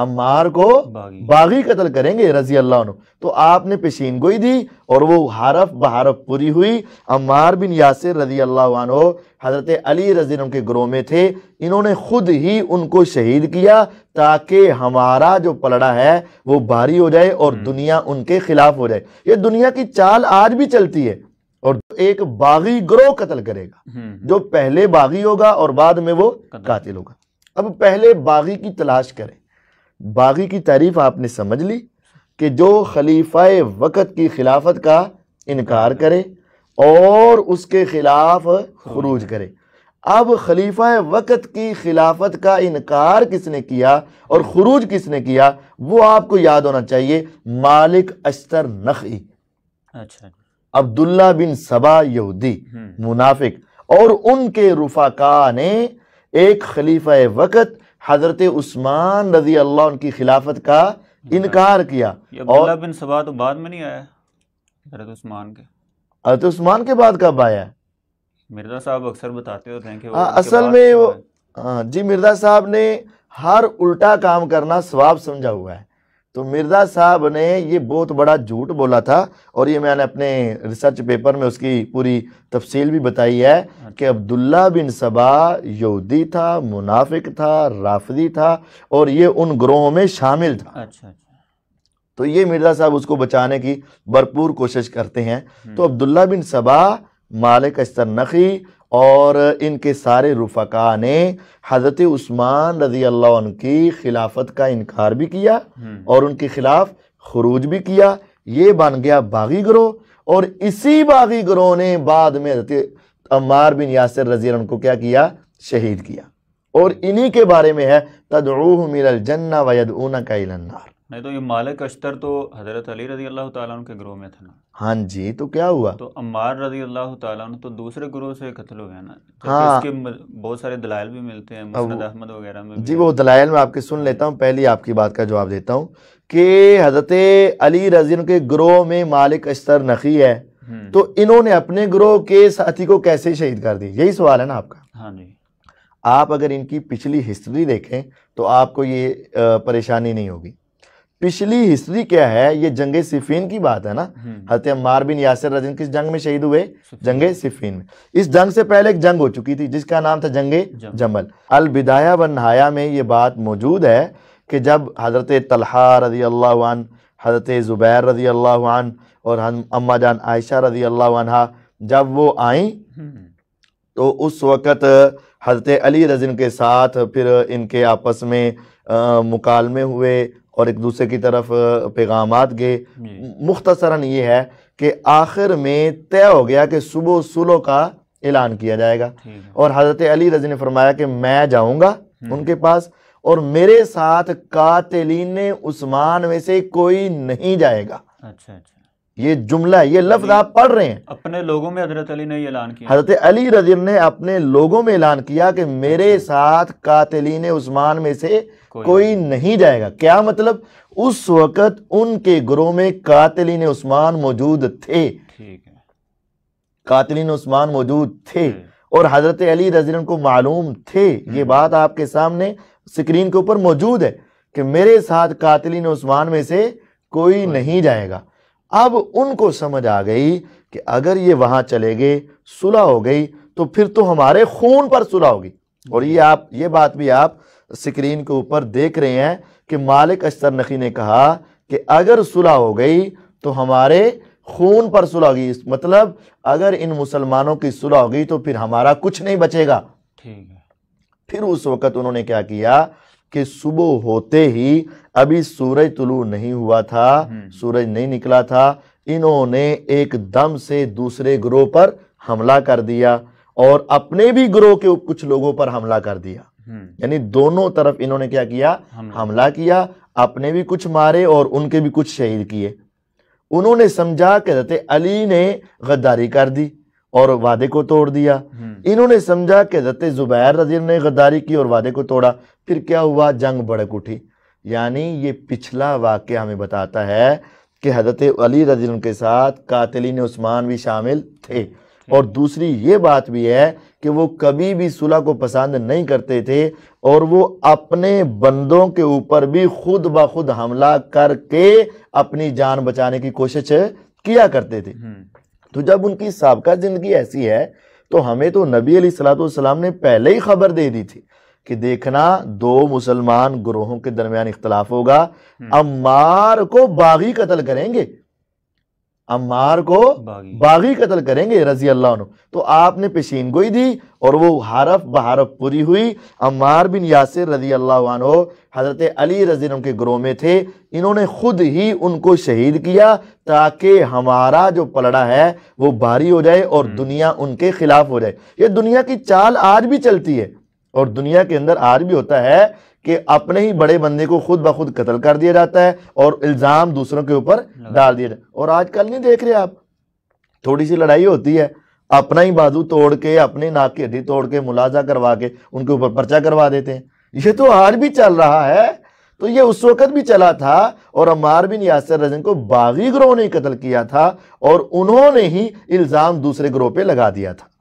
अम्मार को बागी, बागी कत्ल करेंगे रजी अल्लाह तो आपने पेशीन गोई दी और वो हरफ बहारफ पूरी हुई अम्मार बिन यासिर रजी अल्लाह हज़रत अली रजी के ग्रोह में थे इन्होंने खुद ही उनको शहीद किया ताकि हमारा जो पलड़ा है वो भारी हो जाए और हम्म। दुनिया उनके खिलाफ हो जाए ये दुनिया की चाल आज भी चलती है और एक बागी ग्रोह कत्ल करेगा हम्म। जो पहले बागी होगा और बाद में वो कातिल होगा अब पहले बागी की तलाश करें बागी की तारीफ आपने समझ ली कि जो खलीफा वक़्त की खिलाफत का इनकार करे और उसके ख़िलाफ़ खरूज करे अब खलीफा वक़्त की खिलाफत का इनकार किसने किया और खरूज किसने किया वो आपको याद होना चाहिए मालिक अश्तर नखी अच्छा अब्दुल्ला बिन सबा यहूदी हम्म। मुनाफिक और उनके रुफाका ने एक खलीफा वक़्त हज़रत उस्मान रजी अल्लाह उनकी खिलाफत का इनकार किया और बिन सबा तो बाद में नहीं आया हजरत उस्मान के हजरत उस्मान के बाद कब आया मिर्जा साहब अक्सर बताते होते हैं कि आ, हाँ, असल में वो हाँ, जी मिर्जा साहब ने हर उल्टा काम करना स्वाब समझा हुआ है तो मिर्ज़ा साहब ने ये बहुत बड़ा झूठ बोला था और ये मैंने अपने रिसर्च पेपर में उसकी पूरी तफसील भी बताई है अच्छा। कि अब्दुल्ला बिन सबा यहूदी था मुनाफिक था राफदी था और ये उन ग्रोहों में शामिल था अच्छा, अच्छा। तो ये मिर्ज़ा साहब उसको बचाने की भरपूर कोशिश करते हैं हम्म। तो अब्दुल्ला बिन सबा मालिक नखी और इनके सारे रुफका ने हज़रत उस्मान रजी अल्लाह की खिलाफत का इनकार भी किया हम्म। और उनके खिलाफ खरूज भी किया ये बन गया बागी ग्रोह और इसी बागी ग्रोह ने बाद में हजरत बिन यासर रजी को क्या किया शहीद किया और इन्हीं के बारे में है तदरूह मिलल जन्ना ऊना का इलन्नार नहीं तो ये मालिक अश्तर तो हज़रत अली रजी अल्लाह तन के ग्रोह में था ना हाँ जी तो क्या हुआ तो अम्बार रजी अल्लाह तन तो दूसरे ग्रोह से कत्ल हो गया ना तो हाँ इसके बहुत सारे दलाल भी मिलते हैं मुसरद अहमद वगैरह में जी वो दलाल मैं आपके सुन लेता हूँ पहली आपकी बात का जवाब देता हूँ कि हज़रत अली रजी के ग्रोह में मालिक अश्तर नखी है हम्म। तो इन्होंने अपने ग्रोह के साथी को कैसे शहीद कर दी यही सवाल है ना आपका हाँ जी आप अगर इनकी पिछली हिस्ट्री देखें तो आपको ये परेशानी नहीं होगी पिछली हिस्ट्री क्या है ये जंग सिफीन की बात है ना हम्म। हत्या मार बिन यासर किस जंग में शहीद हुए जंग सिफीन में इस जंग से पहले एक जंग हो चुकी थी जिसका नाम था जंगे जमल अल बिदाया व नहाया में ये बात मौजूद है कि जब हज़रत तलहा रजी अल्लाह हज़रत ज़ुबैर रजी अल्लाह और हम अम्मा जान आयशा रजी अल्लाह जब वो आई हम्म। तो उस वक़्त हज़रत अली रजिन के साथ फिर इनके आपस में मुकालमे हुए और एक दूसरे की तरफ पैगाम गए मुख्तसरा ये है कि आखिर में तय हो गया कि सुबह सुलों का ऐलान किया जाएगा और हज़रत अली रजी ने फरमाया कि मैं जाऊँगा हम्म। उनके पास और मेरे साथ कातलिन उस्मान में से कोई नहीं जाएगा अच्छा अच्छा ये जुमला ये लफ्ज आप पढ़ रहे हैं अपने लोगों में हजरत अली ने ऐलान किया हजरत अली रजी ने अपने लोगों में ऐलान किया कि मेरे अच्छा। साथ कातलीन उस्मान में से कोई, नहीं जाएगा क्या मतलब उस वक़्त उनके ग्रो में कातलीन उस्मान मौजूद थे ठीक है उस्मान मौजूद थे और हजरत अली रजी को मालूम थे ये हम्म। बात आपके सामने स्क्रीन के ऊपर मौजूद है कि मेरे साथ कातलीन उस्मान में से कोई नहीं जाएगा अब उनको समझ आ गई कि अगर ये वहां चले गए सुलह हो गई तो फिर तो हमारे खून पर सुलह होगी और ये आप ये बात भी आप स्क्रीन के ऊपर देख रहे हैं कि मालिक अस्तर नकी ने कहा कि अगर सुलह हो गई तो हमारे खून पर सुलह होगी मतलब अगर इन मुसलमानों की सुलह होगी तो फिर हमारा कुछ नहीं बचेगा ठीक है फिर उस वक़्त उन्होंने क्या किया कि सुबह होते ही अभी सूरज तुलू नहीं हुआ था हम्म। सूरज नहीं निकला था इन्होंने एक दम से दूसरे ग्रोह पर हमला कर दिया और अपने भी ग्रोह के कुछ लोगों पर हमला कर दिया हम्म। यानी दोनों तरफ इन्होंने क्या किया हमला, हमला किया अपने भी कुछ मारे और उनके भी कुछ शहीद किए उन्होंने समझा कि रत अली ने गद्दारी कर दी और वादे को तोड़ दिया हम्म। इन्होंने समझा कि हजरत जुबैर रजी ने गद्दारी की और वादे को तोड़ा फिर क्या हुआ जंग भड़क उठी यानी ये पिछला वाक्य हमें बताता है कि हजरत अली रजी के साथ कातलिन उस्मान भी शामिल थे और दूसरी ये बात भी है कि वो कभी भी सुलह को पसंद नहीं करते थे और वो अपने बंदों के ऊपर भी खुद ब खुद हमला करके अपनी जान बचाने की कोशिश किया करते थे हम्म। तो जब उनकी सबका ज़िंदगी ऐसी है तो हमें तो नबी अली सलाम ने पहले ही खबर दे दी थी कि देखना दो मुसलमान ग्रोहों के दरमियान इख्तलाफ होगा हम्म। अम्मार को बागी कत्ल करेंगे अम्मार को बागी, बागी कत्ल करेंगे रजी अल्लाह तो आपने पेशीन गोई दी और वो हरफ बहारफ पूरी हुई अम्मार बिन यासिर रजी अल्लाह हज़रत अली रजी के ग्रोह में थे इन्होंने खुद ही उनको शहीद किया ताकि हमारा जो पलड़ा है वो भारी हो जाए और हम्म। दुनिया उनके खिलाफ हो जाए ये दुनिया की चाल आज भी चलती है और दुनिया के अंदर आज भी होता है कि अपने ही बड़े बंदे को खुद ब खुद कत्ल कर दिया जाता है और इल्ज़ाम दूसरों के ऊपर हाँ। डाल दिया जाता है और आजकल नहीं देख रहे आप थोड़ी सी लड़ाई होती है अपना ही बाजू तोड़ के अपने नाक की हड्डी तोड़ के मुलाजा करवा के उनके ऊपर पर्चा करवा देते हैं ये तो आज भी चल रहा है तो ये उस वक़्त भी चला था और अमार बिन यासर रजन को बागी ग्रोह ने कत्ल किया था और उन्होंने ही इल्ज़ाम दूसरे ग्रोह पे लगा दिया था